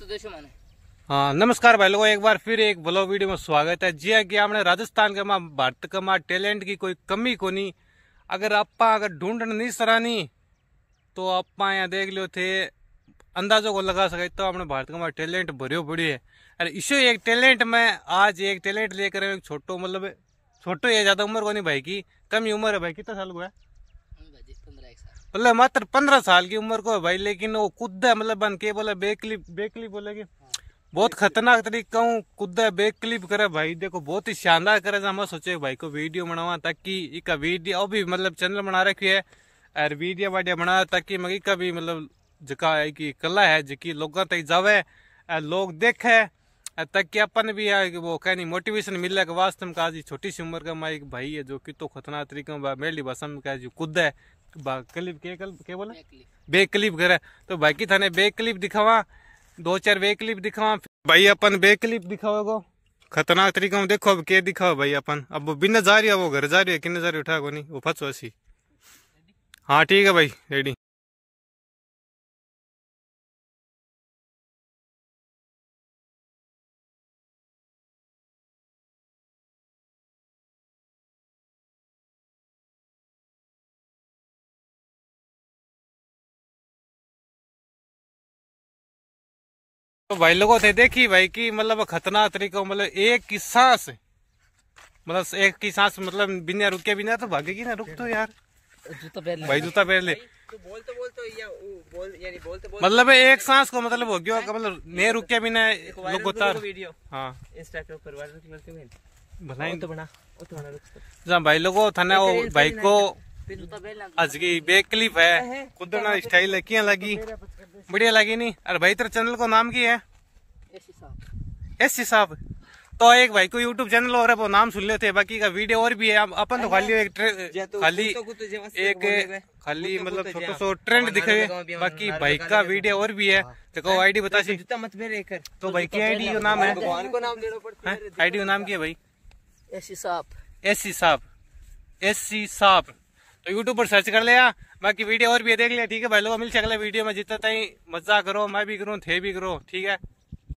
तो हाँ नमस्कार भाई लोगों एक बार फिर एक ब्लॉग वीडियो में स्वागत है जी कि आपने राजस्थान के माँ भारत का माँ टैलेंट की कोई कमी को नहीं अगर आप अगर ढूंढन नहीं सरानी तो आप यहाँ देख लियो थे अंदाजों को लगा सके तो आपने भारत का माँ टैलेंट भरियो पड़ी है अरे इसे एक टैलेंट में आज एक टैलेंट लेकर एक छोटो मतलब छोटो ये ज़्यादा उम्र को नहीं भाई की कम उम्र है भाई कितना साल को है बोले मतलब मात्र पंद्रह साल की उम्र को है भाई लेकिन वो कुद है मतलब बन के बोले बेकलिप बेकलिप बोले की बहुत खतरनाक तरीका हूँ कुद है बेक करे भाई देखो बहुत ही शानदार करे मैं सोचे भाई को वीडियो बनावा ताकि इका वीडियो अभी मतलब चैनल बना रखी है और वीडियो वाडियो बना ताकि मैं इका भी मतलब जका है कि कला है जिकी लोगों तक जावे लोग देखे तक अपन भी है कि वो कहनी मोटिवेशन मिलने के वास्ते में कहा छोटी सी उम्र का माँ एक भाई है जो कि तो खतरनाक तरीके में मेरी भाषा में कहा कुद है क्लिप के कल के बोला बेक क्लिप है तो भाई की थाने बेक क्लिप दिखावा दो चार बेक क्लिप दिखावा भाई अपन बेक क्लिप दिखावा खतरनाक तरीके में देखो अब के दिखाओ भाई अपन अब वो बिना जा रही है वो घर जा रही है किन्ने जा रही उठा को नहीं वो फंसो ऐसी हाँ ठीक है भाई रेडी तो भाई लोगों थे देखी भाई की मतलब खतरनाक तरीका मतलब एक की सांस मतलब एक की सांस मतलब बिना रुके बिना तो भागेगी ना रुक तो यार जूता भाई जूता पहन ले मतलब एक सांस को मतलब हो गया मतलब नहीं रुके बिना लोग उतार हाँ भाई लोगो तो थाना तो तो। भाई को अजगी बेकलिफ है खुदना स्टाइल है क्या लगी बढ़िया लगी नहीं अरे भाई तेरे चैनल को नाम की है एस साहब तो एक भाई को यूट्यूब चैनल और वो नाम सुन लेते बाकी का वीडियो और भी है अपन तो खाली एक खाली एक खाली मतलब छोटा सा ट्रेंड दिख बाकी भाई का वीडियो और भी है देखो आईडी बता सी तो भाई की आईडी का नाम है आईडी का नाम क्या है भाई एस साहब एस साहब एस साहब तो यूट्यूब पर सर्च कर लिया बाकी वीडियो और भी देख लिया ठीक है भाई लोग मिल सकते वीडियो में जितना तीन मजा करो मैं भी करूँ थे भी करो ठीक है